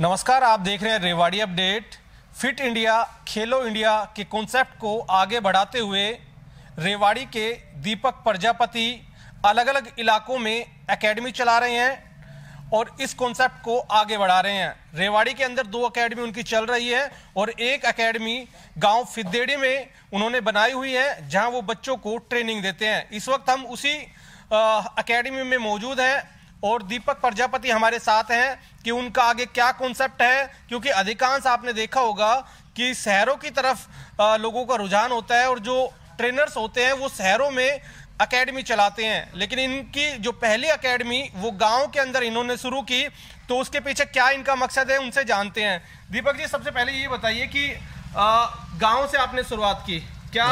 नमस्कार आप देख रहे हैं रेवाड़ी अपडेट फिट इंडिया खेलो इंडिया के कॉन्सेप्ट को आगे बढ़ाते हुए रेवाड़ी के दीपक प्रजापति अलग अलग इलाकों में एकेडमी चला रहे हैं और इस कॉन्सेप्ट को आगे बढ़ा रहे हैं रेवाड़ी के अंदर दो एकेडमी उनकी चल रही है और एक एकेडमी गांव फिदेड़ी में उन्होंने बनाई हुई है जहां वो बच्चों को ट्रेनिंग देते हैं इस वक्त हम उसी अकेडमी में मौजूद हैं और दीपक प्रजापति हमारे साथ हैं कि उनका आगे क्या कॉन्सेप्ट है क्योंकि अधिकांश आपने देखा होगा कि शहरों की तरफ लोगों का रुझान होता है और जो ट्रेनर्स होते हैं वो शहरों में अकेडमी चलाते हैं लेकिन इनकी जो पहली अकेडमी वो गांव के अंदर इन्होंने शुरू की तो उसके पीछे क्या इनका मकसद है उनसे जानते हैं दीपक जी सबसे पहले ये बताइए कि गांव से आपने शुरुआत की क्या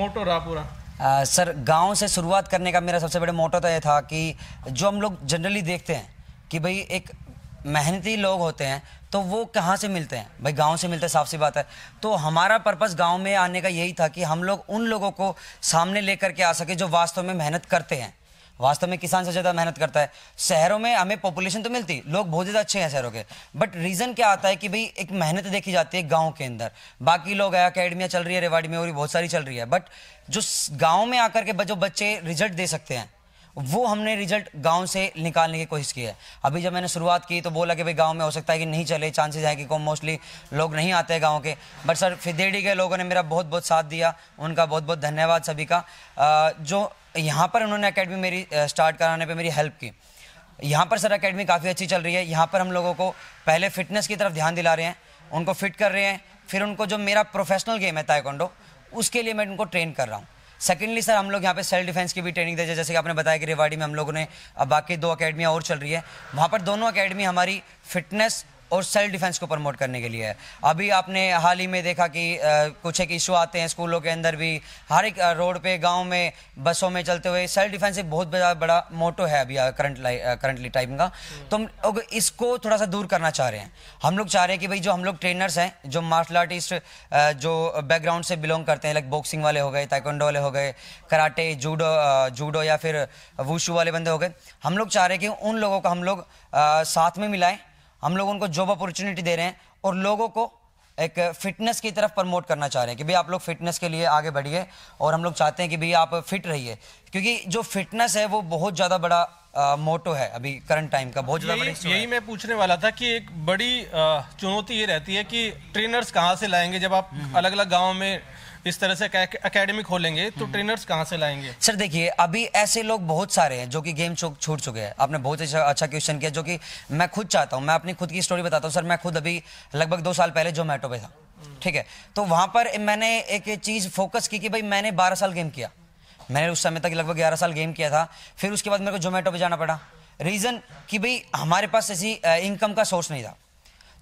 मोटो रहा पूरा आ, सर गांव से शुरुआत करने का मेरा सबसे बड़ा मोटो तो ये था कि जो हम लोग जनरली देखते हैं कि भाई एक मेहनती लोग होते हैं तो वो कहाँ से मिलते हैं भाई गांव से मिलते हैं साफ सी बात है तो हमारा पर्पस गांव में आने का यही था कि हम लोग उन लोगों को सामने लेकर के आ सके जो वास्तव में मेहनत करते हैं वास्तव में किसान से ज़्यादा मेहनत करता है शहरों में हमें पॉपुलेशन तो मिलती लोग बहुत ज़्यादा अच्छे हैं शहरों के बट रीज़न क्या आता है कि भाई एक मेहनत देखी जाती है गाँव के अंदर बाकी लोग है अकेडमियाँ चल रही है रेवाड़ी में और बहुत सारी चल रही है बट जो गाँव में आकर के जो बच्चे रिजल्ट दे सकते हैं वो हमने रिजल्ट गांव से निकालने की कोशिश की है अभी जब मैंने शुरुआत की तो बोला कि भाई गांव में हो सकता है कि नहीं चले चांसेस हैं कि कौन मोस्टली लोग नहीं आते हैं गाँव के बट सर फिदेड़ी के लोगों ने मेरा बहुत बहुत साथ दिया उनका बहुत बहुत धन्यवाद सभी का आ, जो यहाँ पर उन्होंने अकेडमी मेरी स्टार्ट कराने पर मेरी हेल्प की यहाँ पर सर अकेडमी काफ़ी अच्छी चल रही है यहाँ पर हम लोगों को पहले फिटनेस की तरफ ध्यान दिला रहे हैं उनको फिट कर रहे हैं फिर उनको जो मेरा प्रोफेशनल गेम है ताइकोंडो उसके लिए मैं उनको ट्रेन कर रहा हूँ सेकेंडली सर हम लोग यहाँ पे सेल्फ डिफेंस की भी ट्रेनिंग देते हैं जैसे कि आपने बताया कि रेवाड़ी में हम लोगों ने अब बाकी दो अकेडमियाँ और चल रही है वहाँ पर दोनों अकेडमी हमारी फिटनेस और सेल्फ डिफेंस को प्रमोट करने के लिए है अभी आपने हाल ही में देखा कि आ, कुछ एक इशू आते हैं स्कूलों के अंदर भी हर एक रोड पे गांव में बसों में चलते हुए सेल्फ डिफेंस एक बहुत बड़ा बड़ा मोटो है अभी करंट करंटली टाइम का तो हम इसको थोड़ा सा दूर करना चाह रहे हैं हम लोग चाह रहे हैं कि भाई जो हम लोग ट्रेनर्स हैं जो मार्शल आर्टिस्ट जो बैकग्राउंड से बिलोंग करते हैं लाइक बॉक्सिंग वाले हो गए ताइकोंडो वाले हो गए कराटे जूडो जूडो या फिर वूशू वाले बंदे हो गए हम लोग चाह रहे हैं कि उन लोगों को हम लोग साथ में मिलाएं हम लोग उनको जॉब अपॉर्चुनिटी दे रहे हैं और लोगों को एक फिटनेस की तरफ प्रमोट करना चाह रहे हैं कि भाई आप लोग फिटनेस के लिए आगे बढ़िए और हम लोग चाहते हैं कि भाई आप फिट रहिए क्योंकि जो फिटनेस है वो बहुत ज़्यादा बड़ा मोटो है अभी करंट टाइम का बहुत ज़्यादा यही, यही मैं पूछने वाला था कि एक बड़ी चुनौती ये रहती है कि ट्रेनर्स कहाँ से लाएंगे जब आप हम्म। अलग अलग गाँव में इस तरह से अकेडमी खोलेंगे तो ट्रेनर्स हम्म। कहाँ से लाएंगे सर देखिए अभी ऐसे लोग बहुत सारे हैं जो कि गेम छूट चुके हैं आपने बहुत अच्छा अच्छा क्वेश्चन किया जो कि मैं खुद चाहता हूँ मैं अपनी खुद की स्टोरी बताता हूँ सर मैं खुद अभी लगभग दो साल पहले जोमेटो पे था हम्म। ठीक है तो वहाँ पर मैंने एक चीज़ फोकस की कि भाई मैंने बारह साल गेम किया मैंने उस समय तक लगभग ग्यारह साल गेम किया था फिर उसके बाद मेरे को जोमेटो पर जाना पड़ा रीज़न कि भाई हमारे पास ऐसी इनकम का सोर्स नहीं था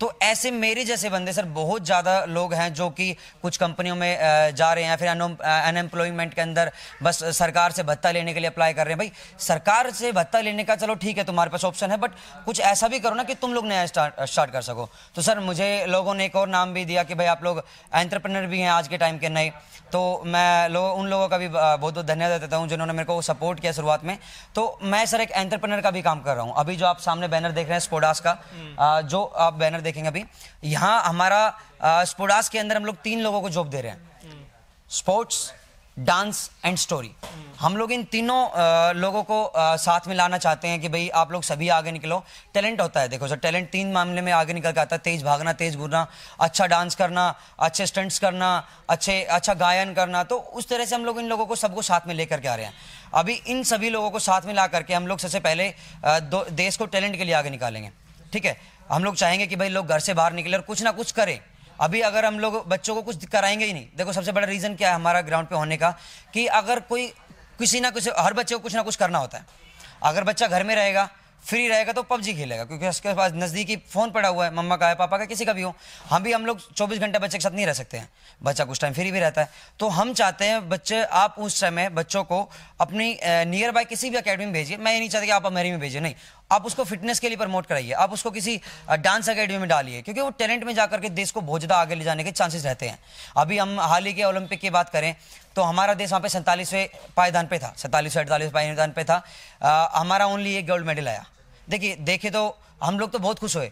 तो ऐसे मेरे जैसे बंदे सर बहुत ज़्यादा लोग हैं जो कि कुछ कंपनियों में जा रहे हैं फिर अनएम्प्लॉयमेंट के अंदर बस सरकार से भत्ता लेने के लिए अप्लाई कर रहे हैं भाई सरकार से भत्ता लेने का चलो ठीक है तुम्हारे पास ऑप्शन है बट कुछ ऐसा भी करो ना कि तुम लोग नया स्टार्ट कर सको तो सर मुझे लोगों ने एक और नाम भी दिया कि भाई आप लोग एंट्रप्रनर भी हैं आज के टाइम के नए तो मैं लो, उन लोगों का भी बहुत बहुत धन्यवाद देता हूँ जिन्होंने मेरे को सपोर्ट किया शुरुआत में तो मैं सर एक एंट्रप्रनर का भी काम कर रहा हूँ अभी जो आप सामने बैनर देख रहे हैं स्कोडास का हम्म। जो आप बैनर देखेंगे अभी यहाँ हमारा स्पोडास के अंदर हम लोग तीन लोगों को जॉब दे रहे हैं स्पोर्ट्स डांस एंड स्टोरी हम लोग इन तीनों लोगों को साथ में लाना चाहते हैं कि भाई आप लोग सभी आगे निकलो टैलेंट होता है देखो सर टैलेंट तीन मामले में आगे निकल के आता है तेज भागना तेज घूरना अच्छा डांस करना अच्छे स्टंट्स करना अच्छे अच्छा गायन करना तो उस तरह से हम लोग इन लोगों को सबको साथ में लेकर के आ रहे हैं अभी इन सभी लोगों को साथ में ला करके हम लोग सबसे पहले देश को टैलेंट के लिए आगे निकालेंगे ठीक है हम लोग चाहेंगे कि भाई लोग घर से बाहर निकले और कुछ ना कुछ करें अभी अगर हम लोग बच्चों को कुछ कराएंगे ही नहीं देखो सबसे बड़ा रीज़न क्या है हमारा ग्राउंड पे होने का कि अगर कोई किसी ना किसी हर बच्चे को कुछ ना कुछ करना होता है अगर बच्चा घर में रहेगा फ्री रहेगा तो पबजी खेलेगा क्योंकि उसके पास नज़दीकी फ़ोन पड़ा हुआ है मम्मा का है पापा का किसी का भी हो हम भी हम लोग 24 घंटे बच्चे के साथ नहीं रह सकते हैं बच्चा कुछ टाइम फ्री भी रहता है तो हम चाहते हैं बच्चे आप उस समय बच्चों को अपनी नियर बाय किसी भी अकेडमी में भेजिए मैं ये नहीं चाहता कि आप अमेरी में भेजिए नहीं आप उसको फिटनेस के लिए प्रमोट कराइए आप उसको किसी डांस अकेडमी में डालिए क्योंकि वो टैलेंट में जाकर के देश को बहुत ज़्यादा आगे ले जाने के चांसेस रहते हैं अभी हम हाल ही के ओलंपिक की बात करें तो हमारा देश वहाँ पे सैंतालीसवें पायदान पे था सैंतालीसवें अड़तालीस पायदान पे था आ, हमारा ओनली एक गोल्ड मेडल आया देखिए देखे तो हम लोग तो बहुत खुश हुए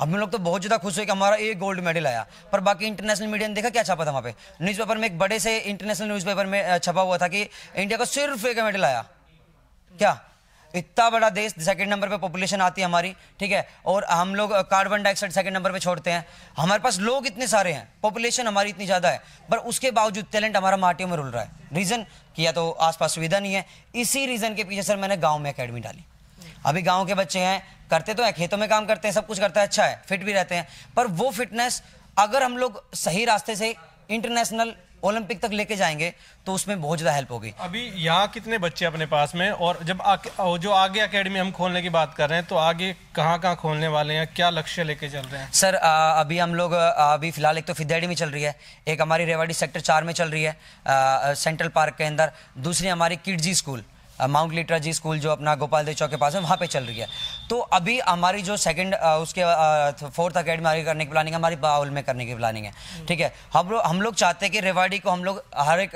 हम लोग तो बहुत ज़्यादा खुश हुए कि हमारा एक गोल्ड मेडल आया पर बाकी इंटरनेशनल मीडिया ने देखा क्या छापा था वहाँ पे न्यूज़पेपर में एक बड़े से इंटरनेशनल न्यूज़पेपर में छपा हुआ था कि इंडिया का सिर्फ एक मेडल आया क्या इतना बड़ा देश सेकंड नंबर पे पॉपुलेशन आती है हमारी ठीक है और हम लोग कार्बन डाइऑक्साइड सेकंड नंबर पे छोड़ते हैं हमारे पास लोग इतने सारे हैं पॉपुलेशन हमारी इतनी ज़्यादा है पर उसके बावजूद टैलेंट हमारा माटियों में रुल रहा है रीज़न कि या तो आसपास सुविधा नहीं है इसी रीज़न के पीछे सर मैंने गाँव में अकेडमी डाली अभी गाँव के बच्चे हैं करते तो हैं खेतों में काम करते हैं सब कुछ करता है अच्छा है फिट भी रहते हैं पर वो फिटनेस अगर हम लोग सही रास्ते से इंटरनेशनल ओलंपिक तक लेके जाएंगे तो उसमें बहुत ज़्यादा हेल्प होगी अभी यहाँ कितने बच्चे अपने पास में और जब आ, जो आगे अकेडमी हम खोलने की बात कर रहे हैं तो आगे कहाँ कहाँ खोलने वाले हैं क्या लक्ष्य लेके चल रहे हैं सर आ, अभी हम लोग अभी फिलहाल एक तो फिद्याड़ी में चल रही है एक हमारी रेवाड़ी सेक्टर चार में चल रही है आ, सेंट्रल पार्क के अंदर दूसरी हमारी किडजी स्कूल माउंट लिटरा जी स्कूल जो अपना गोपाल देव चौक के पास है वहाँ पे चल रही है तो अभी हमारी जो सेकंड उसके फोर्थ अकेडमी करने की प्लानिंग है हमारी बाउल में करने की प्लानिंग है हम्म। ठीक है हम लोग हम लोग चाहते हैं कि रेवाड़ी को हम लोग हर एक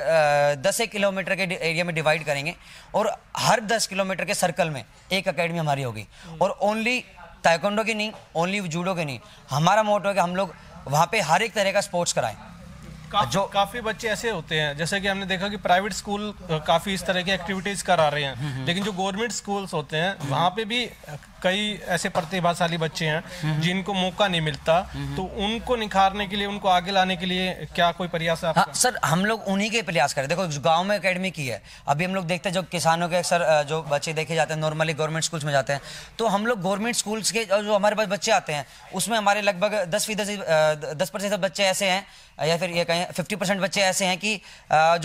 दस एक किलोमीटर के एरिया में डिवाइड करेंगे और हर दस किलोमीटर के सर्कल में एक अकेडमी हमारी होगी हम्म। और ओनली ताइकोंडो की नहीं ओनली जूडो की नहीं हमारा मोटो है कि हम लोग वहाँ पर हर एक तरह का स्पोर्ट्स कराएँ का, जो काफी बच्चे ऐसे होते हैं जैसे कि हमने देखा कि प्राइवेट स्कूल काफी इस तरह की एक्टिविटीज करा रहे हैं हम्म, हम्म। लेकिन जो गवर्नमेंट स्कूल्स होते हैं वहाँ पे भी कई ऐसे प्रतिभाशाली बच्चे हैं हम्म। जिनको मौका नहीं मिलता नहीं। हम्म। तो उनको निखारने के लिए उनको आगे लाने के लिए क्या कोई प्रयास है हाँ, सर हम लोग उन्हीं के प्रयास करें देखो गाँव में अकेडमी की है अभी हम लोग देखते हैं जो किसानों के अक्सर जो बच्चे देखे जाते हैं नॉर्मली गवर्नमेंट स्कूल्स में जाते हैं तो हम लोग गवर्नमेंट स्कूल्स के जो हमारे पास बच्चे आते हैं उसमें हमारे लगभग दस फीस दस प्रतिशत बच्चे ऐसे हैं या फिर ये कहें फिफ्टी परसेंट बच्चे ऐसे हैं कि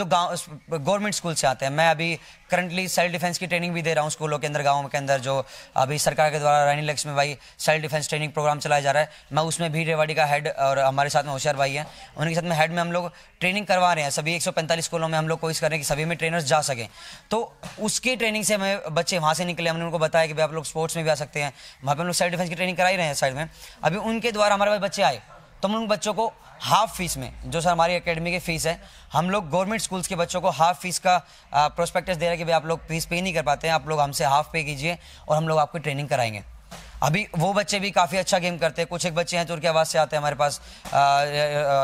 जो गाँव गवर्नमेंट स्कूल से आते हैं मैं अभी करंटली सेल्फ डिफेंस की ट्रेनिंग भी दे रहा हूँ स्कूलों के अंदर गाँव के अंदर जो अभी सरकार के द्वारा रानी लक्ष्मी भाई सेल्फ डिफेंस ट्रेनिंग प्रोग्राम चलाया जा रहा है मैं उसमें भी रेवाड़ी का हेड और हमारे साथ में होशियार भाई हैं उनके साथ में हेड में हम लोग ट्रेनिंग करवा रहे हैं सभी एक स्कूलों में हम लोग कोशिश कर रहे हैं कि सभी में ट्रेनर्स जा सकें तो उसकी ट्रेनिंग से हमें बच्चे वहाँ से निकले हमने उनको बताया कि भाई आप लोग स्पोर्ट्स में भी आ सकते हैं वहाँ पर हम लोग सेल्फ डिफेंस की ट्रेनिंग कराई रहे हैं साइड में अभी उनके द्वारा हमारे पास बच्चे आए तो हम उन बच्चों को हाफ फीस में जो सर हमारी एकेडमी की फ़ीस है हम लोग गवर्नमेंट स्कूल्स के बच्चों को हाफ फीस का प्रोस्पेक्टस दे रहे हैं कि भाई आप लोग फीस पे नहीं कर पाते हैं आप लोग हमसे हाफ पे कीजिए और हम लोग आपकी ट्रेनिंग कराएंगे अभी वो बच्चे भी काफ़ी अच्छा गेम करते हैं कुछ एक बच्चे हैं तुर्की आवाज़ से आते हैं हमारे पास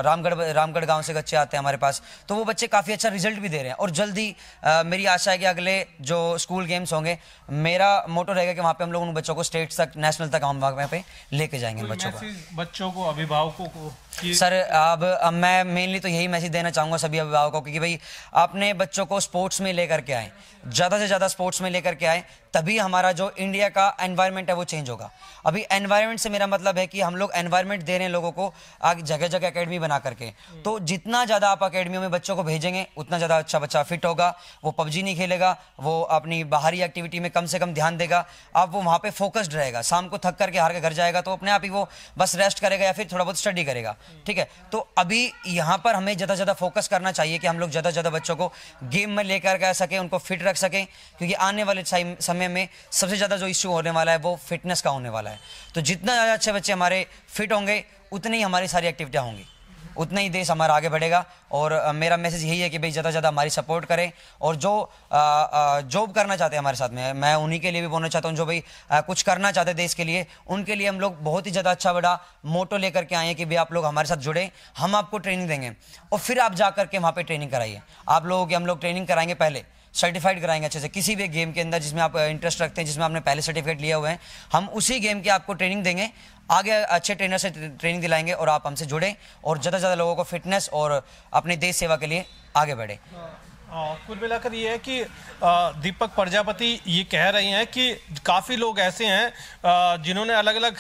रामगढ़ रामगढ़ गांव से बच्चे आते हैं हमारे पास तो वो बच्चे काफ़ी अच्छा रिजल्ट भी दे रहे हैं और जल्दी मेरी आशा है कि अगले जो स्कूल गेम्स होंगे मेरा मोटो रहेगा कि वहाँ पे हम लोग उन बच्चों को स्टेट तक नेशनल तक हम वहाँ पे लेके जाएंगे तो बच्चों को बच्चों को अभिभावकों को सर अब मैं मेनली तो यही मैसेज देना चाहूँगा सभी अभिभावकों को कि भाई अपने बच्चों को स्पोर्ट्स में लेकर के आएँ ज़्यादा से ज़्यादा स्पोर्ट्स में लेकर के आए तभी हमारा जो इंडिया का एनवायरनमेंट है वो चेंज होगा अभी एनवायरनमेंट से मेरा मतलब है कि हम लोग एनवायरनमेंट दे रहे हैं लोगों को आगे जगह जगह अकेडमी बना करके तो जितना ज़्यादा आप अकेडमियों में बच्चों को भेजेंगे उतना ज़्यादा अच्छा बच्चा फिट होगा वो पबजी नहीं खेलेगा वो अपनी बाहरी एक्टिविटी में कम से कम ध्यान देगा आप वो वहाँ पर फोकस्ड रहेगा शाम को थक करके हार के घर जाएगा तो अपने आप ही वो बस रेस्ट करेगा या फिर थोड़ा बहुत स्टडी करेगा ठीक है तो अभी यहाँ पर हमें ज़्यादा ज़्यादा फोकस करना चाहिए कि हम लोग ज़्यादा ज़्यादा बच्चों को गेम में लेकर कर सकें उनको फिट रख सकें क्योंकि आने वाले समय में सबसे ज़्यादा जो इश्यू होने वाला है वो फिटनेस का होने वाला है तो जितना ज़्यादा अच्छे बच्चे हमारे फिट होंगे उतनी ही हमारी सारी एक्टिविटियाँ होंगी उतना ही देश हमारा आगे बढ़ेगा और मेरा मैसेज यही है कि भाई ज़्यादा से ज़्यादा हमारी सपोर्ट करें और जो जॉब करना चाहते हैं हमारे साथ में मैं उन्हीं के लिए भी बोलना चाहता हूँ जो भाई कुछ करना चाहते हैं देश के लिए उनके लिए हम लोग बहुत ही ज़्यादा अच्छा बड़ा मोटो लेकर के आए हैं कि भाई आप लोग हमारे साथ जुड़ें हम आपको ट्रेनिंग देंगे और फिर आप जा करके वहाँ पर ट्रेनिंग कराइए आप लोगों की हम लोग ट्रेनिंग कराएंगे पहले सर्टिफाइड कराएंगे अच्छे से किसी भी गेम के अंदर जिसमें आप इंटरेस्ट uh, रखते हैं जिसमें आपने पहले सर्टिफिकेट लिए हुए हैं हम उसी गेम की आपको ट्रेनिंग देंगे आगे अच्छे ट्रेनर से ट्रेनिंग दिलाएंगे और आप हमसे जुड़ें और ज़्यादा से ज़्यादा लोगों को फिटनेस और अपने देश सेवा के लिए आगे बढ़ें हाँ, कुल मिलाकर ये है कि दीपक प्रजापति ये कह रहे हैं कि काफ़ी लोग ऐसे हैं जिन्होंने अलग अलग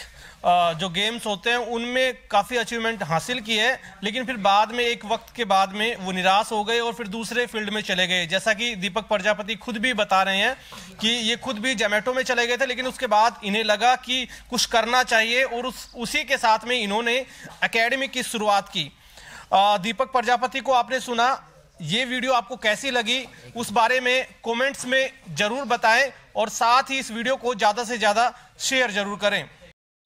जो गेम्स होते हैं उनमें काफ़ी अचीवमेंट हासिल की है लेकिन फिर बाद में एक वक्त के बाद में वो निराश हो गए और फिर दूसरे फील्ड में चले गए जैसा कि दीपक प्रजापति खुद भी बता रहे हैं कि ये खुद भी जोमेटो में चले गए थे लेकिन उसके बाद इन्हें लगा कि कुछ करना चाहिए और उस उसी के साथ में इन्होंने अकेडमी की शुरुआत की दीपक प्रजापति को आपने सुना ये वीडियो आपको कैसी लगी उस बारे में कमेंट्स में जरूर बताएं और साथ ही इस वीडियो को ज़्यादा से ज़्यादा शेयर जरूर करें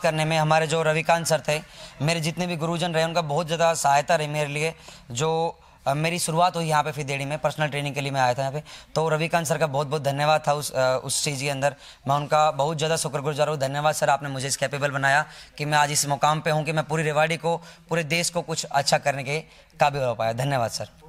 करने में हमारे जो रविकांत सर थे मेरे जितने भी गुरुजन रहे उनका बहुत ज़्यादा सहायता रही मेरे लिए जो मेरी शुरुआत हुई यहाँ पे फिदेड़ी में पर्सनल ट्रेनिंग के लिए मैं आया था यहाँ पे तो रविकांत सर का बहुत बहुत धन्यवाद था उस उस चीज़ के अंदर मैं उनका बहुत ज़्यादा शुक्रगुजार हूँ धन्यवाद सर आपने मुझे इस कैपेबल बनाया कि मैं आज इस मुकाम पे हूँ कि मैं पूरी रेवाड़ी को पूरे देश को कुछ अच्छा करने के काबिल हो पाया धन्यवाद सर